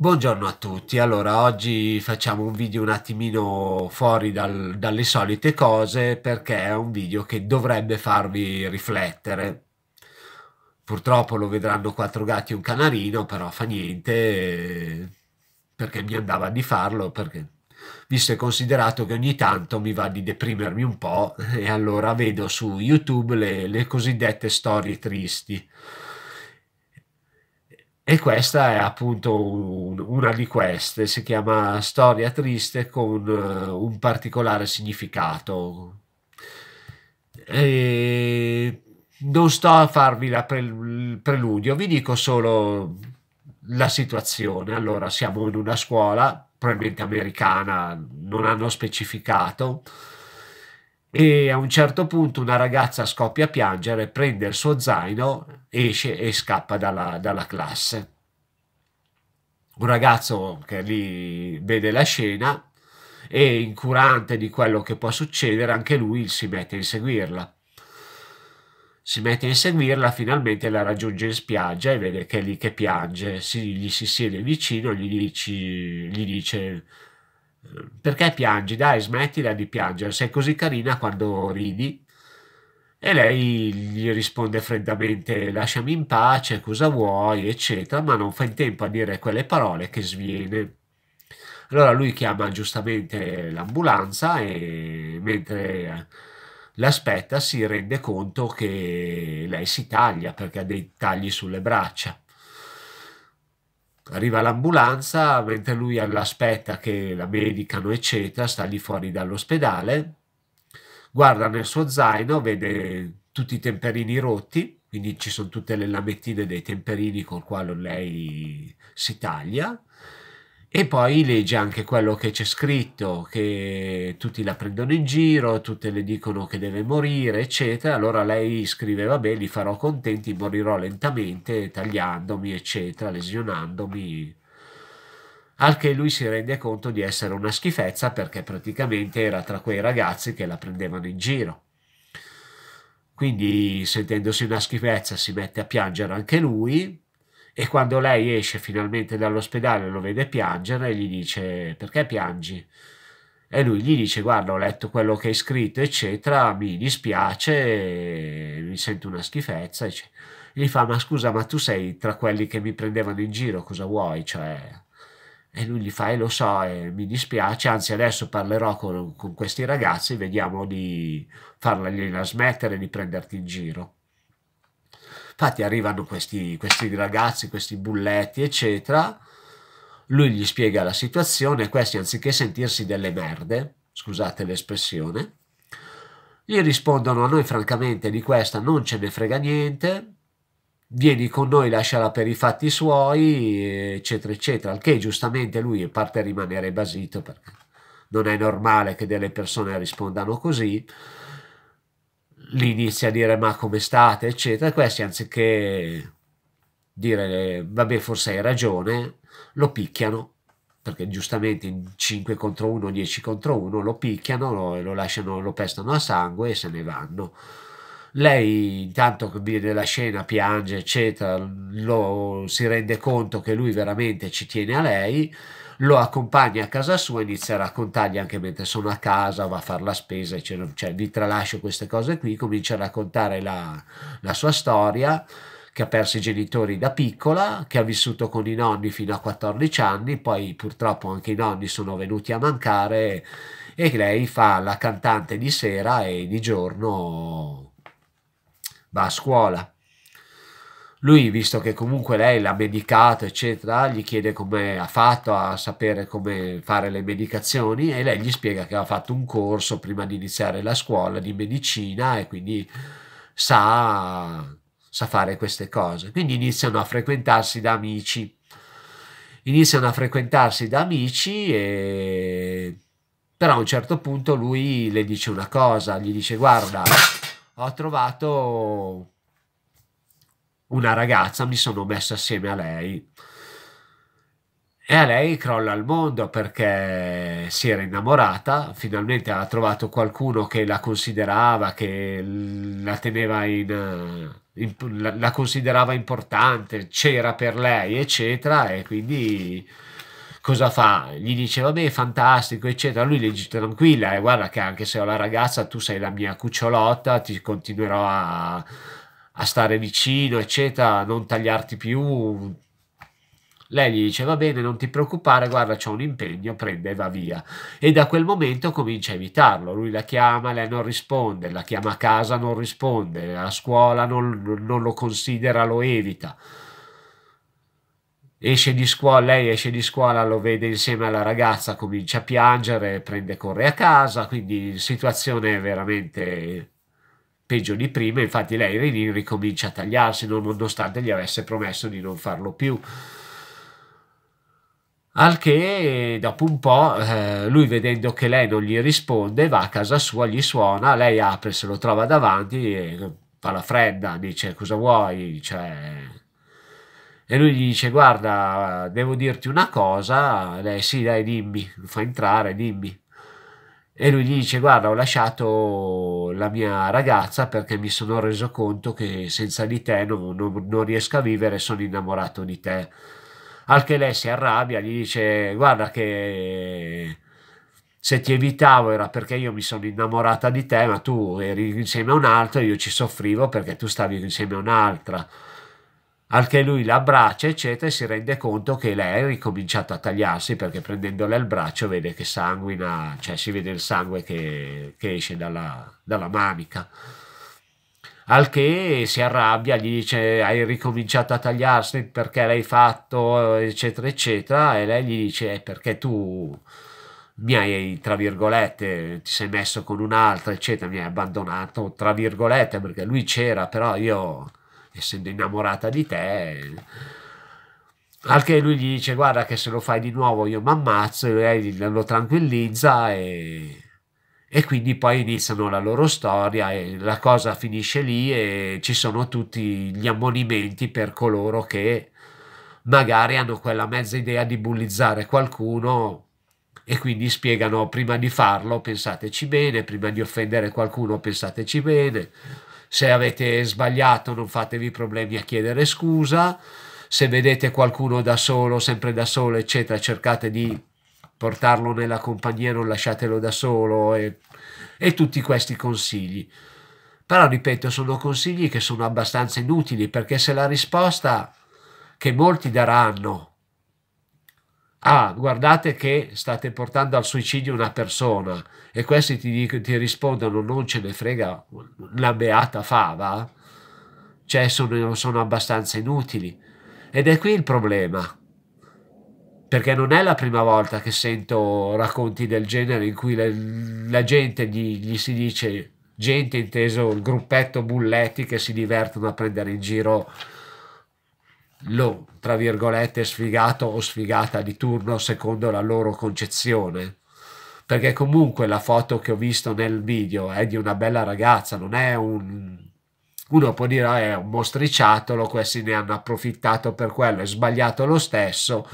Buongiorno a tutti, allora oggi facciamo un video un attimino fuori dal, dalle solite cose perché è un video che dovrebbe farvi riflettere. Purtroppo lo vedranno quattro gatti e un canarino, però fa niente perché mi andava di farlo, perché visto e considerato che ogni tanto mi va di deprimermi un po' e allora vedo su YouTube le, le cosiddette storie tristi e questa è appunto un, una di queste, si chiama Storia triste con eh, un particolare significato. E non sto a farvi la pre- preludio, vi dico solo la situazione. Allora, siamo in una scuola, probabilmente americana, non hanno specificato, e a un certo punto una ragazza scoppia a piangere, prende il suo zaino, esce e scappa dalla, dalla classe. Un ragazzo che lì vede la scena e incurante di quello che può succedere, anche lui si mette a inseguirla. Si mette a inseguirla, finalmente la raggiunge in spiaggia e vede che è lì che piange, si, gli si siede vicino e gli, gli dice perché piangi? Dai, smettila di piangere, sei così carina quando ridi. E lei gli risponde freddamente lasciami in pace, cosa vuoi, eccetera, ma non fa in tempo a dire quelle parole che sviene. Allora lui chiama giustamente l'ambulanza e mentre l'aspetta si rende conto che lei si taglia perché ha dei tagli sulle braccia. Arriva l'ambulanza, mentre lui aspetta che la medicano, eccetera, sta lì fuori dall'ospedale, guarda nel suo zaino, vede tutti i temperini rotti, quindi ci sono tutte le lamettine dei temperini col quale lei si taglia, e poi legge anche quello che c'è scritto, che tutti la prendono in giro, tutte le dicono che deve morire, eccetera. Allora lei scrive, vabbè, li farò contenti, morirò lentamente, tagliandomi, eccetera, lesionandomi. Al che lui si rende conto di essere una schifezza perché praticamente era tra quei ragazzi che la prendevano in giro. Quindi sentendosi una schifezza si mette a piangere anche lui e quando lei esce finalmente dall'ospedale lo vede piangere e gli dice perché piangi? E lui gli dice guarda ho letto quello che hai scritto eccetera, mi dispiace, mi sento una schifezza eccetera. Gli fa ma scusa ma tu sei tra quelli che mi prendevano in giro, cosa vuoi? Cioè, e lui gli fa, e eh, lo so, e eh, mi dispiace, anzi adesso parlerò con, con questi ragazzi, vediamo di farla smettere di prenderti in giro. Infatti arrivano questi, questi ragazzi, questi bulletti, eccetera, lui gli spiega la situazione e questi, anziché sentirsi delle merde, scusate l'espressione, gli rispondono a noi francamente di questa non ce ne frega niente, vieni con noi, lasciala per i fatti suoi, eccetera, eccetera, al che giustamente lui parte a rimanere basito perché non è normale che delle persone rispondano così, li inizia a dire ma come state, eccetera, questi anziché dire vabbè forse hai ragione, lo picchiano, perché giustamente in 5 contro 1, 10 contro 1 lo picchiano, lo, lo lasciano, lo pestano a sangue e se ne vanno. Lei, intanto che vede la scena, piange, eccetera, lo, si rende conto che lui veramente ci tiene a lei, lo accompagna a casa sua inizia a raccontargli anche mentre sono a casa, va a fare la spesa, eccetera. Cioè, vi tralascio queste cose qui, comincia a raccontare la, la sua storia che ha perso i genitori da piccola, che ha vissuto con i nonni fino a 14 anni, poi purtroppo anche i nonni sono venuti a mancare e lei fa la cantante di sera e di giorno va a scuola. Lui, visto che comunque lei l'ha medicato, eccetera, gli chiede come ha fatto a sapere come fare le medicazioni e lei gli spiega che ha fatto un corso prima di iniziare la scuola di medicina e quindi sa, sa fare queste cose. Quindi iniziano a frequentarsi da amici. Iniziano a frequentarsi da amici e però a un certo punto lui le dice una cosa, gli dice guarda ho trovato una ragazza, mi sono messo assieme a lei. E a lei crolla il mondo perché si era innamorata, finalmente ha trovato qualcuno che la considerava, che la teneva in, eh, in la, la considerava importante, c'era per lei, eccetera, e quindi cosa fa? Gli dice vabbè fantastico eccetera, lui le dice tranquilla e eh, guarda che anche se ho la ragazza tu sei la mia cucciolotta, ti continuerò a, a stare vicino eccetera, non tagliarti più. Lei gli dice va bene non ti preoccupare, guarda c'è un impegno, prende e va via. E da quel momento comincia a evitarlo, lui la chiama, lei non risponde, la chiama a casa, non risponde, a scuola non, non lo considera, lo evita esce di scuola, lei esce di scuola, lo vede insieme alla ragazza, comincia a piangere, prende corre a casa, quindi situazione veramente peggio di prima, infatti lei ricomincia a tagliarsi nonostante gli avesse promesso di non farlo più. Al che dopo un po' eh, lui vedendo che lei non gli risponde va a casa sua, gli suona, lei apre, se lo trova davanti e fa la fredda, dice cosa vuoi, cioè e lui gli dice guarda devo dirti una cosa lei sì dai dimmi fa entrare dimmi e lui gli dice guarda ho lasciato la mia ragazza perché mi sono reso conto che senza di te non, non, non riesco a vivere sono innamorato di te al che lei si arrabbia gli dice guarda che se ti evitavo era perché io mi sono innamorata di te ma tu eri insieme a un'altra e io ci soffrivo perché tu stavi insieme a un'altra anche lui la abbraccia, eccetera, e si rende conto che lei ha ricominciato a tagliarsi perché prendendole al braccio vede che sanguina, cioè si vede il sangue che, che esce dalla, dalla manica al che si arrabbia, gli dice hai ricominciato a tagliarsi perché l'hai fatto, eccetera, eccetera, e lei gli dice eh, perché tu mi hai, tra virgolette, ti sei messo con un'altra, eccetera, mi hai abbandonato, tra virgolette, perché lui c'era, però io essendo innamorata di te. Anche lui gli dice guarda che se lo fai di nuovo io mi ammazzo e lei lo tranquillizza e, e quindi poi iniziano la loro storia e la cosa finisce lì e ci sono tutti gli ammonimenti per coloro che magari hanno quella mezza idea di bullizzare qualcuno e quindi spiegano prima di farlo pensateci bene, prima di offendere qualcuno pensateci bene. Se avete sbagliato non fatevi problemi a chiedere scusa, se vedete qualcuno da solo, sempre da solo, eccetera, cercate di portarlo nella compagnia, non lasciatelo da solo e, e tutti questi consigli. Però ripeto, sono consigli che sono abbastanza inutili perché se la risposta che molti daranno ah, ecco. guardate che state portando al suicidio una persona e questi ti, ti rispondono non ce ne frega la beata fava, cioè sono, sono abbastanza inutili. Ed è qui il problema, perché non è la prima volta che sento racconti del genere in cui le, la gente gli, gli, si dice, gente inteso il gruppetto bulletti che si divertono a prendere in giro lo, tra virgolette, sfigato o sfigata di turno secondo la loro concezione. Perché comunque la foto che ho visto nel video è di una bella ragazza, non è un... Uno può dire ah, è un mostriciatolo questi ne hanno approfittato per quello, è sbagliato lo stesso,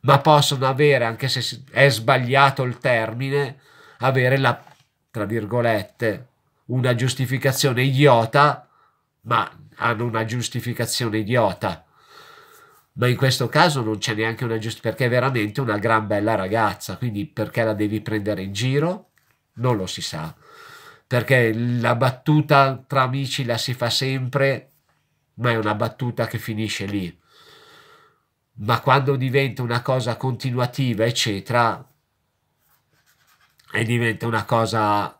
ma possono avere, anche se è sbagliato il termine, avere la, tra virgolette, una giustificazione idiota, ma hanno una giustificazione idiota ma in questo caso non c'è neanche una giustificazione perché è veramente una gran bella ragazza, quindi perché la devi prendere in giro? Non lo si sa. Perché la battuta tra amici la si fa sempre, ma è una battuta che finisce lì. Ma quando diventa una cosa continuativa, eccetera, e diventa una cosa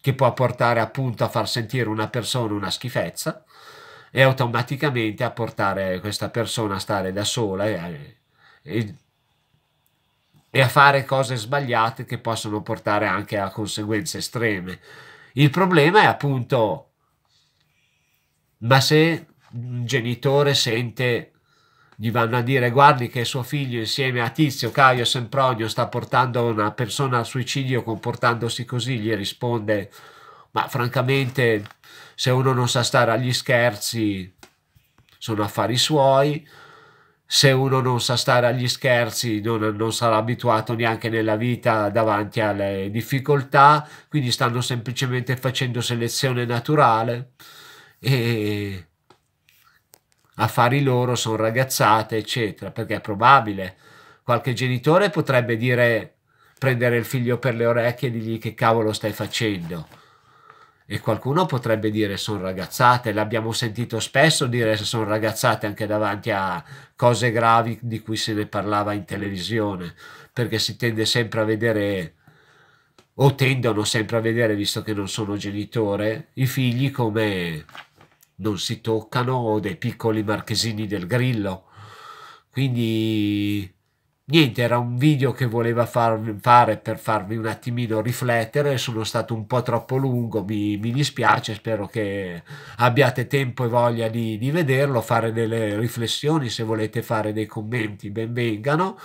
che può portare appunto a far sentire una persona una schifezza, e automaticamente a portare questa persona a stare da sola e, e, e a fare cose sbagliate che possono portare anche a conseguenze estreme. Il problema è appunto, ma se un genitore sente gli vanno a dire guardi che suo figlio insieme a Tizio, Caio Sempronio sta portando una persona al suicidio comportandosi così, gli risponde ma francamente se uno non sa stare agli scherzi sono affari suoi se uno non sa stare agli scherzi non, non sarà abituato neanche nella vita davanti alle difficoltà quindi stanno semplicemente facendo selezione naturale e affari loro sono ragazzate eccetera perché è probabile qualche genitore potrebbe dire prendere il figlio per le orecchie e dirgli che cavolo stai facendo e qualcuno potrebbe dire sono ragazzate, l'abbiamo sentito spesso dire sono ragazzate anche davanti a cose gravi di cui se ne parlava in televisione, perché si tende sempre a vedere o tendono sempre a vedere, visto che non sono genitore, i figli come non si toccano o dei piccoli marchesini del grillo. Quindi niente, era un video che voleva farvi, fare per farvi un attimino riflettere, sono stato un po' troppo lungo, mi, mi dispiace, spero che abbiate tempo e voglia di, di, vederlo, fare delle riflessioni, se volete fare dei commenti benvengano.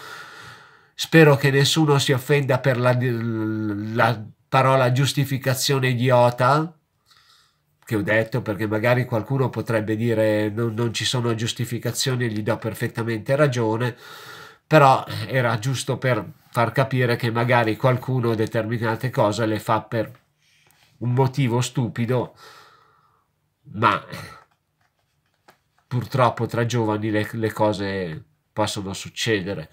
Spero che nessuno si offenda per la, la parola giustificazione idiota, che ho detto perché magari qualcuno potrebbe dire non, non ci sono giustificazioni e gli do perfettamente ragione però eh, era giusto per far capire che magari qualcuno determinate cose le fa per un motivo stupido, ma purtroppo tra giovani le, le cose possono succedere.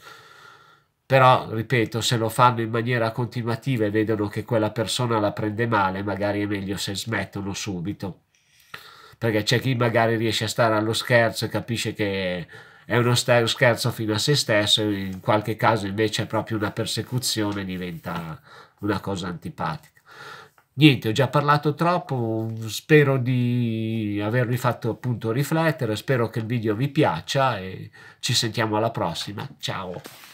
Però, ripeto, se lo fanno in maniera continuativa e vedono che quella persona la prende male, magari è meglio se smettono subito. Perché c'è chi magari riesce a stare allo scherzo e capisce che è uno scherzo fino a se stesso, in qualche caso invece è proprio una persecuzione, diventa una cosa antipatica. Niente, ho già parlato troppo, spero di avervi fatto appunto riflettere, spero che il video vi piaccia e ci sentiamo alla prossima. Ciao!